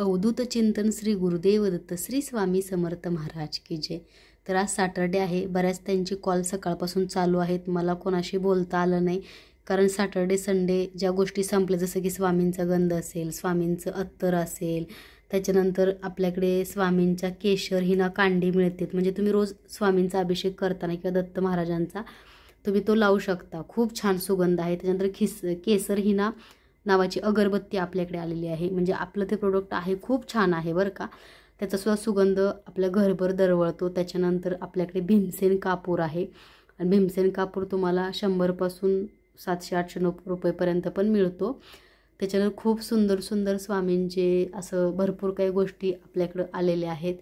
अवधूत चिंतन श्री गुरुदेव दत्त श्री स्वामी समर्थ महाराज की जय तर आज सॅटरडे आहे बऱ्याच त्यांचे कॉल सकाळपासून चालू आहेत मला कोणाशी बोलता आलं नाही कारण सॅटर्डे संडे ज्या गोष्टी संपल्या जसं की स्वामींचा गंध असेल स्वामींचं अत्तर असेल त्याच्यानंतर आपल्याकडे स्वामींच्या केशर हिना कांडी मिळते म्हणजे तुम्ही रोज स्वामींचा अभिषेक करताना किंवा दत्त महाराजांचा तुम्ही तो लावू शकता खूप छान सुगंध आहे त्याच्यानंतर खिस केसर हिना नावाची अगरबत्ती आपल्याकडे आलेली आहे म्हणजे आपलं ते प्रोडक्ट आहे खूप छान आहे बरं का त्याचासुद्धा सुगंध आपल्या घरभर दरवळतो त्याच्यानंतर आपल्याकडे भीमसेन कापूर आहे आणि भीमसेन कापूर तुम्हाला शंभरपासून सातशे आठशे नऊ रुपयेपर्यंत पण मिळतो त्याच्यानंतर खूप सुंदर सुंदर स्वामींचे असं भरपूर काही गोष्टी आपल्याकडं आलेल्या आहेत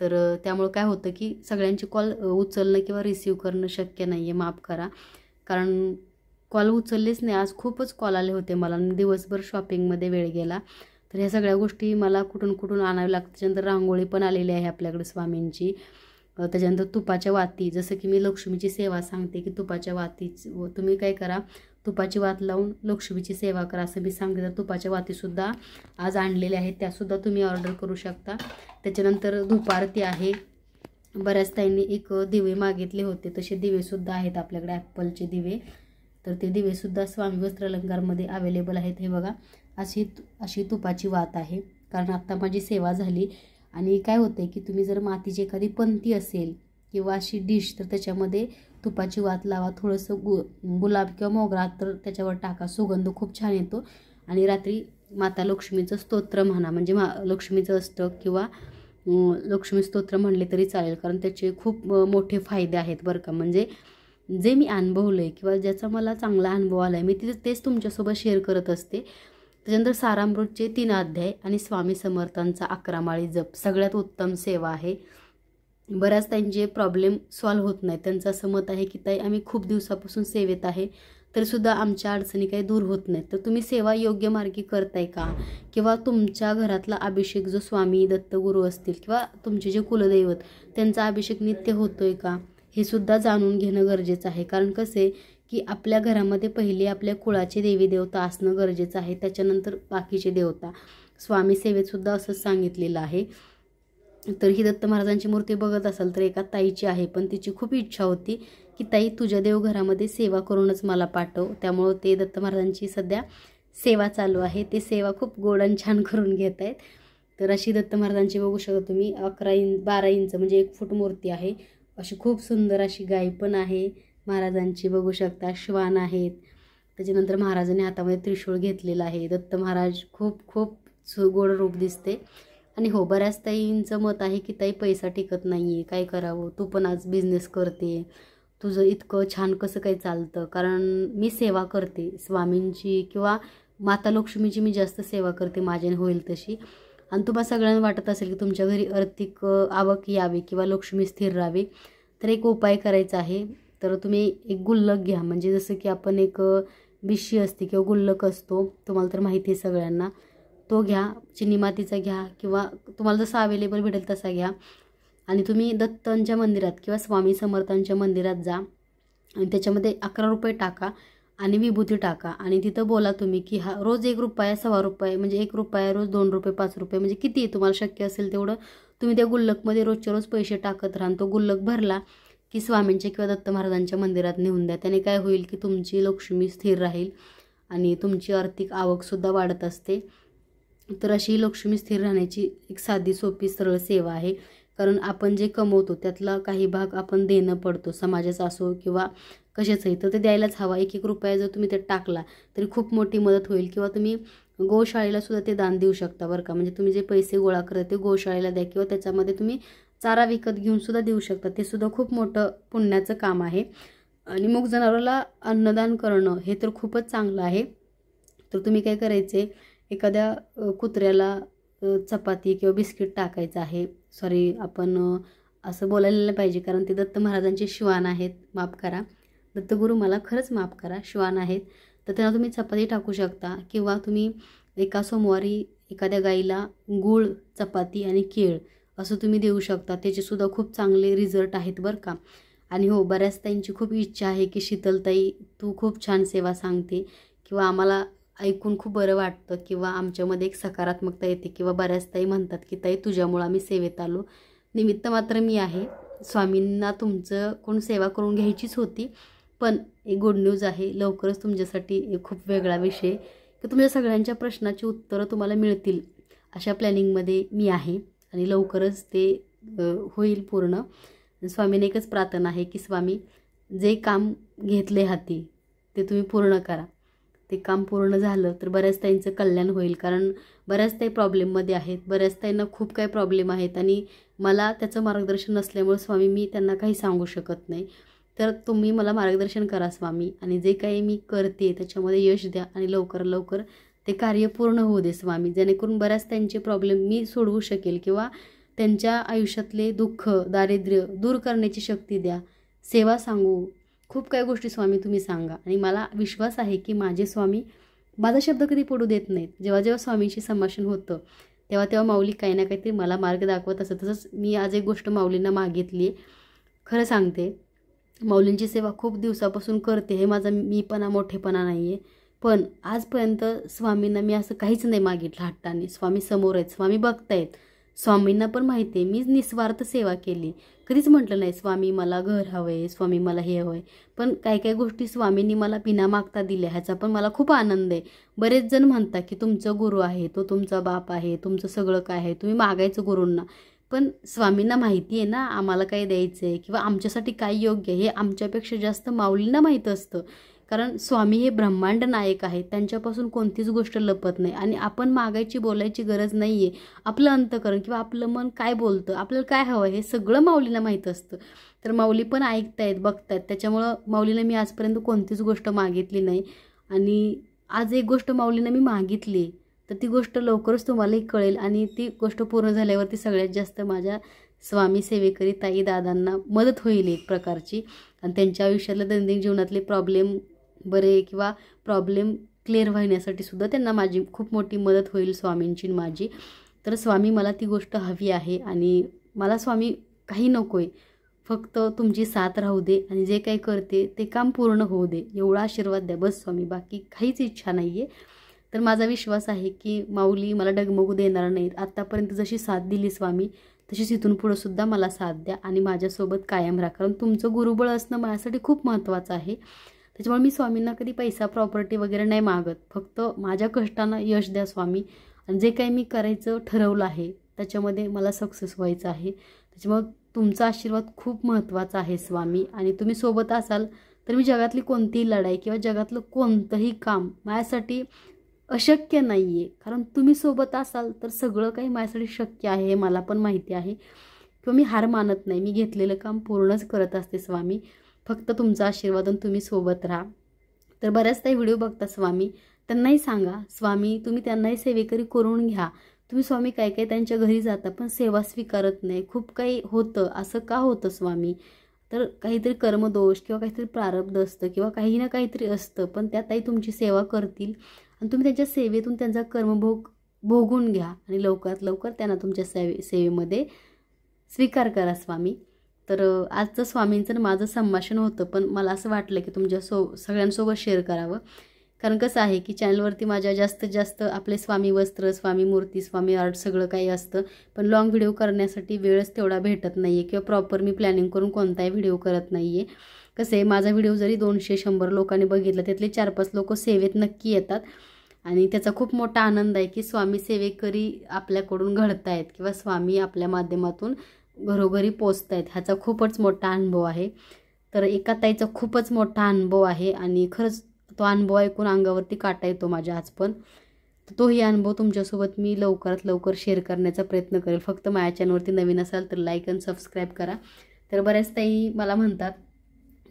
तर त्यामुळं काय होतं की सगळ्यांची कॉल उचलणं किंवा रिसीव करणं शक्य नाही आहे माफ करा कारण कॉल उचललेच नाही आज खूपच कॉल आले होते मला दिवसभर शॉपिंगमध्ये वेळ गेला तर ह्या सगळ्या गोष्टी मला कुठून कुठून आणाव्या लागतात त्याच्यानंतर रांगोळी पण आलेली आहे आपल्याकडे स्वामींची त्याच्यानंतर तुपाच्या वाती जसं की मी लक्ष्मीची सेवा सांगते की तुपाच्या वाती तुम्ही काय करा तुपाची वात लावून लक्ष्मीची सेवा करा असं मी सांगते तर तुपाच्या वातीसुद्धा आज आणलेल्या आहेत त्यासुद्धा तुम्ही ऑर्डर करू शकता त्याच्यानंतर दुपारती आहे बऱ्याच ताईंनी एक दिवे मागितले होते तसे दिवेसुद्धा आहेत आपल्याकडे ॲपलचे दिवे तर ते दिवेसुद्धा स्वामी वस्त्रालंकारमध्ये अवेलेबल आहेत हे बघा अशी अशी तुपाची वात आहे कारण आत्ता माझी सेवा झाली आणि काय होते की तुम्ही जर मातीची एखादी पंथी असेल किंवा अशी डिश तर त्याच्यामध्ये तुपाची वात लावा थोडंसं गु गुलाब किंवा मोगरा तर त्याच्यावर टाका सुगंध खूप छान येतो आणि रात्री माता लक्ष्मीचं स्तोत्र म्हणा म्हणजे मा लक्ष्मीचं अष्टक किंवा लक्ष्मी स्तोत्र म्हणले तरी चालेल कारण त्याचे खूप मोठे फायदे आहेत बरं का म्हणजे जे मी अनुभवलं आहे किंवा ज्याचा मला चांगला अनुभव आला आहे मी तिथं तेच तुमच्यासोबत शेअर करत असते त्याच्यानंतर सारामृतचे तीन अध्याय आणि स्वामी समर्थांचा अकरा माळी जप सगळ्यात उत्तम सेवा आहे बऱ्याच त्यांचे प्रॉब्लेम सॉल्व्ह होत नाही त्यांचं असं मत आहे की ताई आम्ही खूप दिवसापासून सेवेत आहे तरीसुद्धा आमच्या अडचणी काही दूर होत नाहीत तर तुम्ही सेवा योग्य मार्गी करताय का किंवा तुमच्या घरातला अभिषेक जो स्वामी दत्तगुरू असतील किंवा तुमचे जे कुलदैवत त्यांचा अभिषेक नित्य होतोय का हे सुद्धा जाणून घेणं गरजेचं आहे कारण कसे की आपल्या घरामध्ये पहिले आपल्या कुळाचे देवी देवता असणं गरजेचं आहे त्याच्यानंतर बाकीचे देवता स्वामी सेवेतसुद्धा असंच सांगितलेलं आहे तर ही दत्त महाराजांची मूर्ती बघत असाल तर एका ताईची आहे पण तिची खूप इच्छा होती की ताई तुझ्या देवघरामध्ये सेवा करूनच मला पाठव त्यामुळं ते दत्त महाराजांची सध्या सेवा चालू आहे ते सेवा खूप गोड आणि छान करून घेत आहेत तर अशी दत्त महाराजांची बघू शकता तुम्ही अकरा इंच बारा इंच म्हणजे एक फूट मूर्ती आहे अशी खूप सुंदर अशी गाय पण आहे महाराजांची बघू शकता श्वान आहेत त्याच्यानंतर महाराजांनी हातामध्ये त्रिशूळ घेतलेला आहे दत्त महाराज खूप खूप सुगोड रूप दिसते आणि हो बऱ्याच ताईंचं मत आहे की ताई पैसा टिकत नाही आहे काय करावं तू पण आज बिझनेस करते तुझं इतकं छान कसं काही चालतं कारण मी सेवा करते स्वामींची किंवा माता लक्ष्मीची मी जास्त सेवा करते माझ्याने होईल तशी आणि तुम्हाला सगळ्यांना वाटत असेल की तुमच्या घरी आर्थिक आवक यावी किंवा लक्ष्मी स्थिर राहावी तर एक उपाय करायचा आहे तर तुम्ही एक गुल्लक घ्या म्हणजे जसं की आपण एक बिशी असते किंवा गुल्लक असतो तुम्हाला तर माहिती आहे सगळ्यांना तो घ्या चिनी मातीचा घ्या किंवा तुम्हाला जसा अवेलेबल भेटेल तसा घ्या आणि तुम्ही दत्तांच्या मंदिरात किंवा स्वामी समर्थांच्या मंदिरात जा आणि त्याच्यामध्ये अकरा रुपये टाका आणि विभूती टाका आणि तिथं बोला तुम्ही की हा रोज एक रुपया सव्वा रुपये म्हणजे एक रुपया रोज दोन रुपये पाच रुपये म्हणजे किती तुम्हाला शक्य असेल तेवढं तुम्ही त्या गुल्लकमध्ये रोजच्या रोज पैसे टाकत राहा तो गुल्लक भरला की स्वामींच्या किंवा दत्त महाराजांच्या मंदिरात नेऊन द्या त्याने काय होईल की तुमची लक्ष्मी स्थिर राहील आणि तुमची आर्थिक आवकसुद्धा वाढत असते तर अशी लक्ष्मी स्थिर राहण्याची एक साधी सोपी सरळ सेवा आहे कारण आपण जे कमवतो त्यातला काही भाग आपण देणं पडतो समाजाचा असो किंवा आहे तर ते द्यायलाच हवा एक एक रुपया जर तुम्ही ते टाकला तरी खूप मोठी मदत होईल किंवा तुम्ही गोशाळेलासुद्धा सुद्धा ते दान देऊ शकता बरं का म्हणजे तुम्ही जे पैसे गोळा करता ते गोशाळेला द्या किंवा त्याच्यामध्ये तुम्ही चारा विकत घेऊन सुद्धा देऊ शकता ते सुद्धा खूप मोठं पुण्याचं काम आहे आणि मग जनावराला अन्नदान करणं हे तर खूपच चांगलं आहे तर तुम्ही काय करायचे एखाद्या कुत्र्याला चपाती किंवा बिस्किट टाकायचं आहे सॉरी आपण असं बोलायला पाहिजे कारण ते दत्त महाराजांचे शिवान आहेत माफ करा दत्तगुरू मला खरंच माफ करा श्वान आहेत तर त्यांना तुम्ही चपाती टाकू शकता किंवा तुम्ही एका सोमवारी एखाद्या गाईला गूळ चपाती आणि केळ असं तुम्ही देऊ शकता त्याचेसुद्धा खूप चांगले रिझल्ट आहेत बरं का आणि हो बऱ्याच ताईंची खूप इच्छा आहे की शीतलताई तू खूप छान सेवा सांगते किंवा आम्हाला ऐकून खूप बरं वाटतं किंवा आमच्यामध्ये एक सकारात्मकता येते किंवा बऱ्याचताई ताई म्हणतात की ताई तुझ्यामुळं आम्ही सेवेत आलो निमित्त मात्र मी आहे स्वामींना तुमचं कोण सेवा करून घ्यायचीच होती पण एक गुड न्यूज आहे लवकरच तुमच्यासाठी खूप वेगळा विषय की तुमच्या सगळ्यांच्या प्रश्नाची उत्तरं तुम्हाला मिळतील अशा प्लॅनिंगमध्ये मी आहे आणि लवकरच ते होईल पूर्ण स्वामीने एकच प्रार्थना आहे की स्वामी जे काम घेतले हाती ते तुम्ही पूर्ण करा ते काम पूर्ण झालं तर बऱ्याच ताईंचं कल्याण होईल कारण बऱ्याच ताई प्रॉब्लेममध्ये आहेत बऱ्याच ताईंना खूप काही प्रॉब्लेम आहेत आणि मला त्याचं मार्गदर्शन नसल्यामुळे स्वामी मी त्यांना काही सांगू शकत नाही तर तुम्ही मला मार्गदर्शन करा स्वामी आणि जे काही मी करते त्याच्यामध्ये यश द्या आणि लवकर लवकर ते कार्य पूर्ण होऊ दे स्वामी जेणेकरून बऱ्याच त्यांचे प्रॉब्लेम मी सोडवू शकेल किंवा त्यांच्या आयुष्यातले दुःख दारिद्र्य दूर करण्याची शक्ती द्या सेवा सांगू खूप काही गोष्टी स्वामी तुम्ही सांगा आणि मला विश्वास आहे की माझे स्वामी माझा शब्द कधी पडू देत नाहीत जेव्हा जेव्हा स्वामींशी संभाषण होतं तेव्हा तेव्हा माऊली काही ना काहीतरी मला मार्ग दाखवत असत तसंच मी आज एक गोष्ट माऊलींना मागितली खरं सांगते माऊलींची सेवा खूप दिवसापासून करते हे माझा मीपणा मोठेपणा नाही आहे पण आजपर्यंत स्वामींना मी असं काहीच नाही मागितलं हट्टाने स्वामी समोर आहेत स्वामी बघतायत स्वामींना पण माहिती आहे मी निस्वार्थ सेवा केली कधीच म्हटलं नाही स्वामी मला घर हवं आहे स्वामी मला हे हवं आहे पण काही काही गोष्टी स्वामींनी मला बिना मागता दिल्या ह्याचा पण मला खूप आनंद आहे बरेच जण म्हणतात की तुमचं गुरु आहे तो तुमचा बाप आहे तुमचं सगळं काय आहे तुम्ही मागायचं गुरूंना पण स्वामींना माहिती आहे ना आम्हाला काय द्यायचं आहे किंवा आमच्यासाठी काय योग्य हे आमच्यापेक्षा जास्त माऊलींना माहीत असतं कारण स्वामी हे ब्रह्मांड नायक आहेत त्यांच्यापासून कोणतीच गोष्ट लपत नाही आणि आपण मागायची बोलायची गरज नाही आहे आपलं अंतकरण किंवा आपलं मन काय बोलतं आपल्याला काय हवं हे सगळं माऊलीला माहीत असतं तर माऊली पण ऐकतायत बघतायत त्याच्यामुळं माऊलीनं मी आजपर्यंत कोणतीच गोष्ट मागितली नाही आणि आज एक गोष्ट माऊलीनं मी मागितली तर ती गोष्ट लवकरच तुम्हालाही कळेल आणि ती गोष्ट पूर्ण झाल्यावरती सगळ्यात जास्त माझ्या स्वामी सेवेकरी ताई दादांना मदत होईल एक प्रकारची आणि त्यांच्या आयुष्यातल्या दैनंदिन जीवनातले प्रॉब्लेम बरे किंवा प्रॉब्लेम क्लिअर व्हायण्यासाठी सुद्धा त्यांना माझी खूप मोठी मदत होईल स्वामींची माझी तर स्वामी मला ती गोष्ट हवी आहे आणि मला स्वामी काही नको आहे फक्त तुमची साथ राहू दे आणि जे काही करते ते काम पूर्ण होऊ दे एवढा आशीर्वाद द्या बस स्वामी बाकी काहीच इच्छा नाही आहे तर माझा विश्वास आहे की माऊली मला डगमगू देणार नाहीत आत्तापर्यंत जशी साथ दिली स्वामी तशीच इथून पुढंसुद्धा मला साथ द्या आणि माझ्यासोबत कायम राहा कारण तुमचं गुरुबळ असणं माझ्यासाठी खूप महत्त्वाचं आहे त्याच्यामुळे मी स्वामींना कधी पैसा प्रॉपर्टी वगैरे नाही मागत फक्त माझ्या कष्टांना यश द्या स्वामी आणि जे काही मी करायचं ठरवलं आहे त्याच्यामध्ये मला सक्सेस व्हायचं आहे त्याच्यामुळे तुमचा आशीर्वाद खूप महत्त्वाचा आहे स्वामी आणि तुम्ही सोबत असाल तर मी जगातली कोणतीही लढाई किंवा जगातलं कोणतंही काम माझ्यासाठी अशक्य नाही आहे कारण तुम्ही सोबत असाल तर सगळं काही माझ्यासाठी शक्य आहे हे मला पण माहिती आहे किंवा मी हार मानत नाही मी घेतलेलं काम पूर्णच करत असते स्वामी फक्त तुमचा आशीर्वाद आणि तुम्ही सोबत राहा तर बऱ्याच काही व्हिडिओ बघता स्वामी त्यांनाही सांगा स्वामी तुम्ही त्यांनाही सेवेकरी करून घ्या तुम्ही स्वामी काय काय त्यांच्या घरी जाता पण सेवा स्वीकारत नाही खूप काही होतं असं का होतं स्वामी तर काहीतरी कर्मदोष किंवा काहीतरी प्रारब्ध असतं किंवा काही ना काहीतरी असतं पण ताई तुमची सेवा करतील आणि तुम्ही त्यांच्या सेवेतून त्यांचा कर्मभोग भोगून घ्या आणि लवकरात लवकर त्यांना तुमच्या सेवे सेवेमध्ये स्वीकार करा स्वामी तर आजचं स्वामींचं माझं संभाषण होतं पण मला असं वाटलं की तुमच्या सो सगळ्यांसोबत शेअर करावं कारण कसं आहे की चॅनलवरती माझ्या जास्तीत जास्त आपले स्वामी वस्त्र स्वामी मूर्ती स्वामी आर्ट सगळं काही असतं पण लाँग व्हिडिओ करण्यासाठी वेळच तेवढा भेटत नाही आहे किंवा प्रॉपर मी प्लॅनिंग करून कोणताही व्हिडिओ करत नाही आहे कसे माझा व्हिडिओ जरी दोनशे शंभर लोकांनी बघितला त्यातले चार पाच लोक सेवेत नक्की येतात आणि त्याचा खूप मोठा आनंद आहे की स्वामी सेवेकरी आपल्याकडून घडतायत किंवा स्वामी आपल्या माध्यमातून घरोघरी पोचतायत ह्याचा खूपच मोठा अनुभव आहे तर एका ताईचा खूपच मोठा अनुभव आहे आणि खरंच तो अनुभव ऐकून अंगावरती काटा येतो माझ्या आज पण तर तोही अनुभव तुमच्यासोबत मी लवकरात लवकर शेअर करण्याचा प्रयत्न करेल फक्त माझ्या चॅनलवरती नवीन असाल तर लाईक अँड सबस्क्राईब करा तर बऱ्याच ताई मला म्हणतात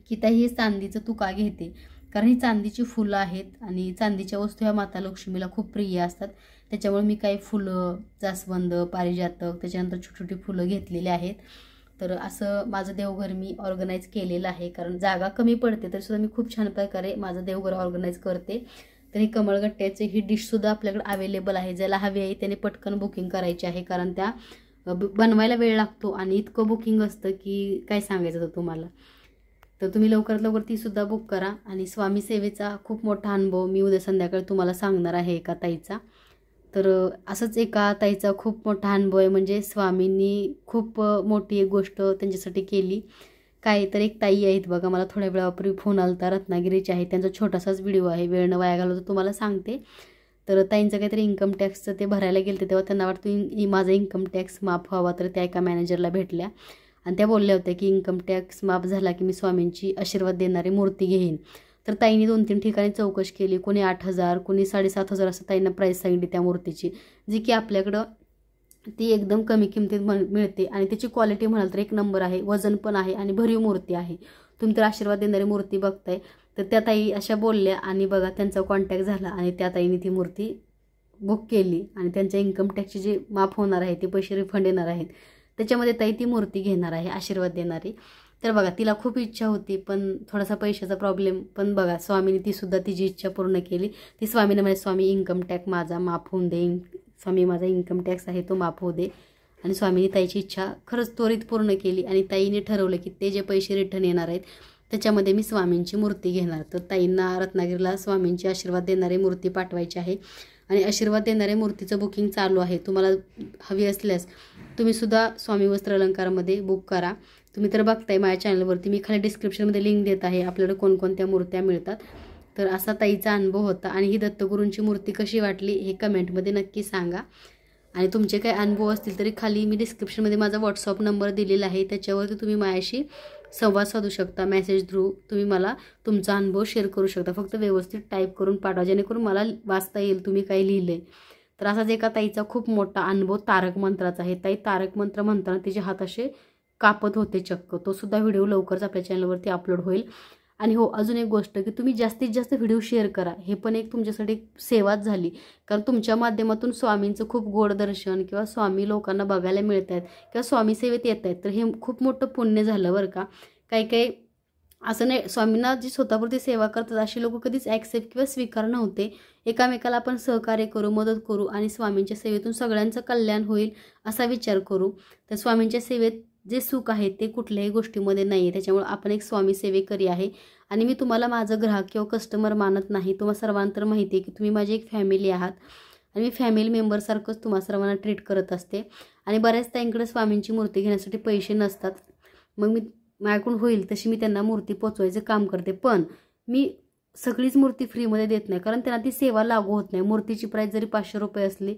की त्या हे चांदीचं तुका घेते कारण ही चांदीची फुलं आहेत आणि चांदीच्या वस्तू ह्या माता लक्ष्मीला खूप प्रिय असतात त्याच्यामुळे मी काही फुलं जास्वंद पारिजातक त्याच्यानंतर छोटी छोटी फुलं घेतलेली आहेत तर असं माझं देवघर मी ऑर्गनाईज केलेलं आहे कारण जागा कमी पडते सुद्धा मी खूप छान प्रकारे माझं देवघर ऑर्गनाईज करते तर हे कमळगट्ट्याचे ही डिशसुद्धा आपल्याकडे अवेलेबल आहे ज्याला हवी आहे त्याने पटकन बुकिंग करायची आहे कारण त्या बनवायला वेळ लागतो आणि इतकं बुकिंग असतं की काय सांगायचं तुम्हाला तर तुम्ही लवकरात लवकर तीसुद्धा बुक करा आणि स्वामी सेवेचा खूप मोठा अनुभव मी उद्या संध्याकाळी तुम्हाला सांगणार आहे एका ताईचा तर असंच एका ताईचा खूप मोठा अनुभव आहे म्हणजे स्वामींनी खूप मोठी एक गोष्ट त्यांच्यासाठी केली काय तर एक ताई आहेत बघा मला थोड्या वेळापूर्वी फोन आला होता रत्नागिरीचे आहे त्यांचा छोटासाच व्हिडिओ आहे न वाया घालवतो तुम्हाला सांगते तर ताईंचं काहीतरी इन्कम टॅक्सचं ते भरायला गेलं तेव्हा त्यांना वाटतं माझा इन्कम टॅक्स माफ व्हावा तर त्या एका मॅनेजरला भेटल्या आणि त्या बोलल्या होत्या की इन्कम टॅक्स माफ झाला की मी स्वामींची आशीर्वाद देणारी मूर्ती घेईन तर ताईने दोन तीन ठिकाणी चौकशी केली कोणी आठ हजार कोणी साडेसात हजार असं ताईंना प्राईस सांगितली त्या मूर्तीची जी की आपल्याकडं ती एकदम कमी किमतीत म मिळते आणि त्याची क्वालिटी म्हणाल तर एक नंबर आहे वजन पण आहे आणि भरीव मूर्ती आहे तुम्ही तर आशीर्वाद देणारी मूर्ती बघताय तर त्या ताई अशा बोलल्या आणि बघा त्यांचा कॉन्टॅक्ट झाला आणि त्या ताईने ती मूर्ती बुक केली आणि त्यांच्या इन्कम टॅक्सचे जी माफ होणार आहे ते पैसे रिफंड येणार आहेत त्याच्यामध्ये ताई ती मूर्ती घेणार आहे आशीर्वाद देणारी तर बघा तिला खूप इच्छा होती पण थोडासा पैशाचा प्रॉब्लेम पण बघा स्वामीने तीसुद्धा तिची इच्छा पूर्ण केली ती स्वामीने म्हणजे स्वामी इन्कम टॅक्स माझा माफ होऊन दे स्वामी माझा इन्कम टॅक्स आहे तो माफ होऊ दे आणि स्वामीने ताईची इच्छा खरंच त्वरित पूर्ण केली आणि ताईने ठरवलं की ते जे पैसे रिटर्न येणार आहेत त्याच्यामध्ये मी स्वामींची मूर्ती घेणार तर ताईंना रत्नागिरीला स्वामींची आशीर्वाद देणारी मूर्ती पाठवायची आहे आणि आशीर्वाद देणाऱ्या मूर्तीचं बुकिंग चालू आहे तुम्हाला हवी असल्यास तुम्हीसुद्धा स्वामी वस्त्र अलंकारामध्ये बुक करा तुम्ही तर बघताय माझ्या चॅनलवरती मी खाली डिस्क्रिप्शनमध्ये लिंक देत आहे आपल्याला कोणकोणत्या मूर्त्या मिळतात तर असा ताईचा अनुभव होता आणि ही दत्तगुरूंची मूर्ती कशी वाटली हे कमेंटमध्ये नक्की सांगा आणि तुमचे काही अनुभव असतील तरी खाली मी डिस्क्रिप्शनमध्ये माझा व्हॉट्सअप नंबर दिलेला आहे त्याच्यावरती तुम्ही माझ्याशी संवाद साधू शकता मेसेज थ्रू तुम्ही मला तुमचा अनुभव शेअर करू शकता फक्त व्यवस्थित टाईप करून पाठवा जेणेकरून मला वाचता येईल तुम्ही काही लिहिलं आहे तर असाच एका ताईचा खूप मोठा अनुभव तारक मंत्राचा आहे ताई तारक मंत्र म्हणताना तिचे हात असे कापत होते चक्क तो सुद्धा व्हिडिओ लवकरच आपल्या चॅनलवरती अपलोड होईल आणि हो अजून एक गोष्ट की तुम्ही जास्तीत जास्त व्हिडिओ शेअर करा हे पण एक तुमच्यासाठी सेवाच झाली कारण तुमच्या माध्यमातून स्वामींचं खूप गोड दर्शन किंवा स्वामी लोकांना बघायला मिळत आहेत किंवा स्वामी सेवेत येत आहेत तर हे खूप मोठं पुण्य झालं बरं का काही काही असं नाही स्वामींना जी स्वतःपुरती सेवा करतात असे लोक कधीच ॲक्सेप्ट किंवा स्वीकार नव्हते एकामेकाला आपण सहकार्य करू मदत करू आणि स्वामींच्या सेवेतून सगळ्यांचं कल्याण होईल असा विचार करू तर स्वामींच्या सेवेत जे सुख आहे ते कुठल्याही गोष्टीमध्ये नाही आहे त्याच्यामुळे आपण एक स्वामी सेवेकरी आहे आणि मी तुम्हाला माझं ग्राहक किंवा कस्टमर मानत नाही तुम्हाला सर्वांतर माहिती आहे की तुम्ही माझी एक फॅमिली आहात आणि मी फॅमिली मेंबरसारखंच तुम्हाला सर्वांना ट्रीट करत असते आणि बऱ्याच इकडे स्वामींची मूर्ती घेण्यासाठी पैसे नसतात मग मी माझ्याकडून होईल तशी मी त्यांना मूर्ती पोचवायचं काम करते पण मी सगळीच मूर्ती फ्रीमध्ये देत नाही कारण त्यांना ती सेवा लागू होत नाही मूर्तीची प्राईस जरी पाचशे रुपये असली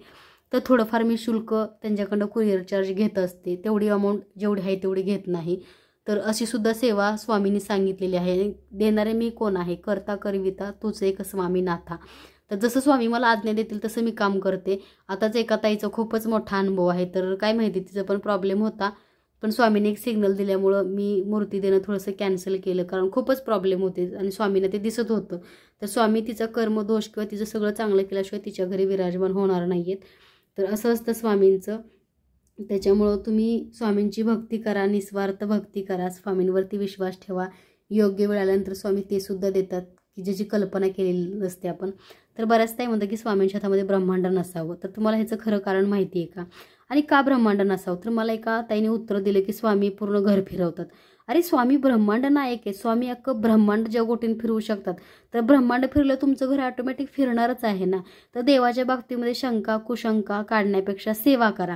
तर थोडंफार मी शुल्क त्यांच्याकडनं कुरिअर चार्ज घेत असते तेवढी अमाऊंट जेवढी आहे तेवढी घेत नाही तर अशी सुद्धा सेवा स्वामींनी सांगितलेली आहे देणारे मी कोण आहे करता करविता तूच एक स्वामी नाथा तर जसं स्वामी मला आज्ञा देतील तसं मी काम करते आताच एका ताईचा खूपच मोठा अनुभव आहे तर काय माहिती तिचा पण प्रॉब्लेम होता पण स्वामीने एक सिग्नल दिल्यामुळं मी मूर्ती देणं थोडंसं कॅन्सल केलं कारण खूपच प्रॉब्लेम होते आणि स्वामींना ते दिसत होतं तर स्वामी तिचा कर्मदोष किंवा तिचं सगळं चांगलं केल्याशिवाय तिच्या घरी विराजमान होणार नाही आहेत तर असं असतं स्वामींचं त्याच्यामुळं तुम्ही स्वामींची भक्ती करा निस्वार्थ भक्ती करा स्वामींवरती विश्वास ठेवा योग्य वेळ आल्यानंतर स्वामी ते सुद्धा देतात की ज्याची कल्पना केलेली नसते आपण तर बऱ्याच काय म्हणतात की स्वामींच्या हातामध्ये ब्रह्मांड नसावं तर तुम्हाला ह्याचं खरं कारण माहिती आहे का आणि का ब्रह्मांड नसावं तर मला एका ताईने उत्तर दिलं की स्वामी पूर्ण घर फिरवतात अरे स्वामी ब्रह्मांड नायक आहे स्वामी अख्खं ब्रह्मांड गोटीने फिरवू शकतात तर ब्रह्मांड फिरलं तुमचं घर ऑटोमॅटिक फिरणारच आहे ना तर देवाच्या बाबतीमध्ये शंका कुशंका काढण्यापेक्षा सेवा करा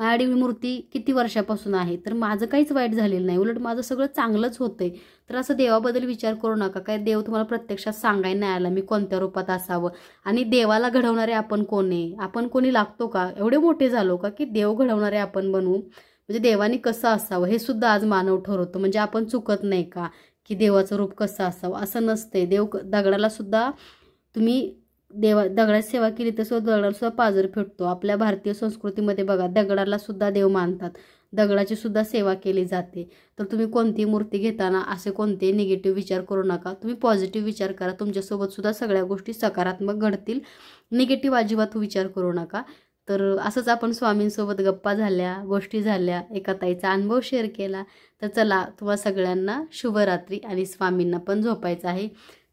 माझ्या मूर्ती किती वर्षापासून आहे तर माझं काहीच वाईट झालेलं नाही उलट माझं सगळं चांगलंच होतंय तर असं देवाबद्दल विचार करू नका काय देव तुम्हाला प्रत्यक्षात सांगायला नाही आला मी कोणत्या रूपात असावं आणि देवाला घडवणारे आपण कोण आहे आपण कोणी लागतो का एवढे मोठे झालो का की देव घडवणारे आपण बनू म्हणजे देवाने कसं असावं हे सुद्धा आज मानव ठरवतो म्हणजे आपण चुकत नाही का की देवाचं रूप कसं असावं असं नसतंय देव दगडाला सुद्धा तुम्ही देवा दगडात सेवा केली तर सुद्धा पाजर फेटतो आपल्या भारतीय संस्कृतीमध्ये बघा दगडाला सुद्धा देव मानतात दगडाची सुद्धा सेवा केली जाते तर तुम्ही कोणती मूर्ती घेताना असे कोणते निगेटिव्ह विचार करू नका तुम्ही पॉझिटिव्ह विचार करा तुमच्यासोबतसुद्धा सुद्धा सगळ्या गोष्टी सकारात्मक घडतील निगेटिव्ह अजिबात विचार करू नका तर असंच आपण स्वामींसोबत गप्पा झाल्या गोष्टी झाल्या एका ताईचा अनुभव शेअर केला तर चला तुम्हाला सगळ्यांना शुभरात्री आणि स्वामींना पण झोपायचं आहे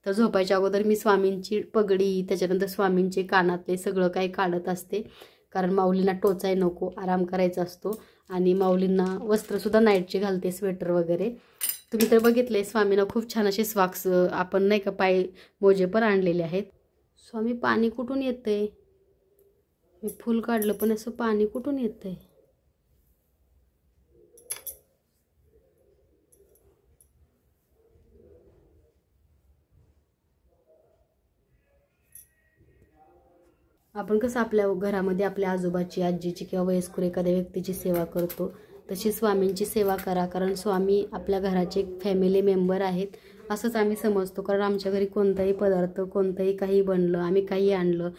तर झोपायच्या अगोदर मी स्वामींची पगडी त्याच्यानंतर स्वामींचे कानातले सगळं काही काढत असते कारण माऊलींना टोचाय नको आराम करायचा असतो आणि माऊलींना वस्त्रसुद्धा नाईटचे घालते स्वेटर वगैरे तुम्ही तर बघितले स्वामींना खूप छान असे स्वाक्स आपण नाही का पाय मोजे पण आणलेले आहेत स्वामी पाणी कुठून येतं आहे मी फूल काढलं पण असं पाणी कुठून येतं आहे आपण कसं आपल्या घरामध्ये आपल्या आजोबाची आजीची किंवा वयस्कर एखाद्या व्यक्तीची सेवा करतो तशी स्वामींची सेवा करा कारण स्वामी आपल्या घराचे एक फॅमिली मेंबर आहेत असंच आम्ही समजतो कारण आमच्या घरी कोणताही पदार्थ कोणतंही काही बनलं आम्ही काही आणलं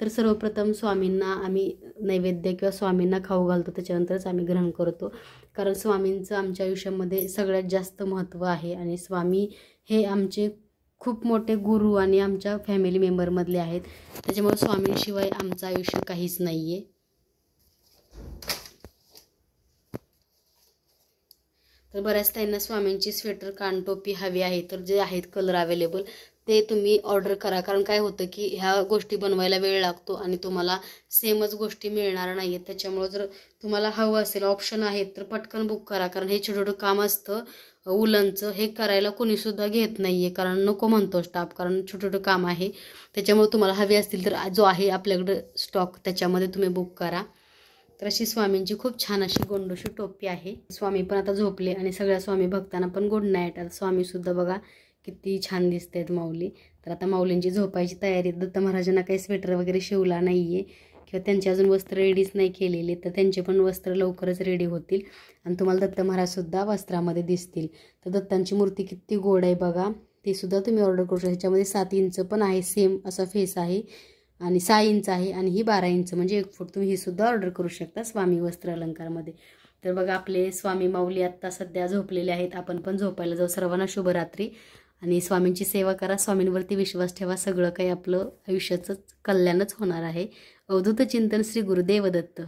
तर सर्वप्रथम स्वामींना आम्ही नैवेद्य किंवा स्वामींना खाऊ घालतो त्याच्यानंतरच आम्ही ग्रहण करतो कारण स्वामींचं आमच्या आयुष्यामध्ये सगळ्यात जास्त महत्त्व आहे आणि स्वामी हे आमचे खूप मोठे गुरु आणि आमच्या फॅमिली मेंबरमधले आहेत त्याच्यामुळे स्वामींशिवाय आमचं आयुष्य काहीच नाही आहे तर बऱ्याच त्यांना स्वामींची स्वेटर कानटोपी हवी आहे तर जे आहेत कलर अवेलेबल ते तुम्ही ऑर्डर करा कारण काय होतं की ह्या गोष्टी बनवायला वेळ लागतो आणि तुम्हाला सेमच गोष्टी मिळणार नाही आहेत त्याच्यामुळं जर तुम्हाला हवं असेल ऑप्शन आहेत तर पटकन बुक करा कारण हे छोटं काम असतं उलनचं हे करायला कोणीसुद्धा घेत नाही आहे कारण नको म्हणतो स्टाफ कारण छोटं छोटं काम आहे त्याच्यामुळे तुम्हाला हवे असतील तर जो आहे आपल्याकडं स्टॉक त्याच्यामध्ये तुम्ही बुक करा तर अशी स्वामींची खूप छान अशी गोंडोशी टोपी आहे स्वामी पण आता झोपले आणि सगळ्या स्वामी भक्तांना पण गुड नाईट आता स्वामीसुद्धा बघा किती छान दिसत आहेत माऊली तर आता माऊलींची झोपायची तयारी दत्त महाराजांना काही स्वेटर वगैरे शिवला नाही आहे किंवा त्यांचे अजून वस्त्र रेडीच नाही केलेले तर त्यांचे पण वस्त्र लवकरच रेडी होतील आणि तुम्हाला दत्त महाराजसुद्धा वस्त्रामध्ये दिसतील तर दत्तांची मूर्ती किती गोड आहे बघा ते सुद्धा तुम्ही ऑर्डर करू शकता ह्याच्यामध्ये सात इंच पण आहे सेम असा फेस आहे आणि सहा इंच आहे आणि ही बारा इंच म्हणजे एक फूट तुम्ही ही सुद्धा ऑर्डर करू शकता स्वामी वस्त्र अलंकारमध्ये तर बघा आपले स्वामी माऊली आत्ता सध्या झोपलेले आहेत आपण पण झोपायला जाऊ सर्वांना शुभरात्री आणि स्वामींची सेवा करा स्वामींवरती विश्वास ठेवा सगळं काही आपलं आयुष्याचंच कल्याणच होणार आहे अवधूत चिंतन श्री गुरुदेव दत्त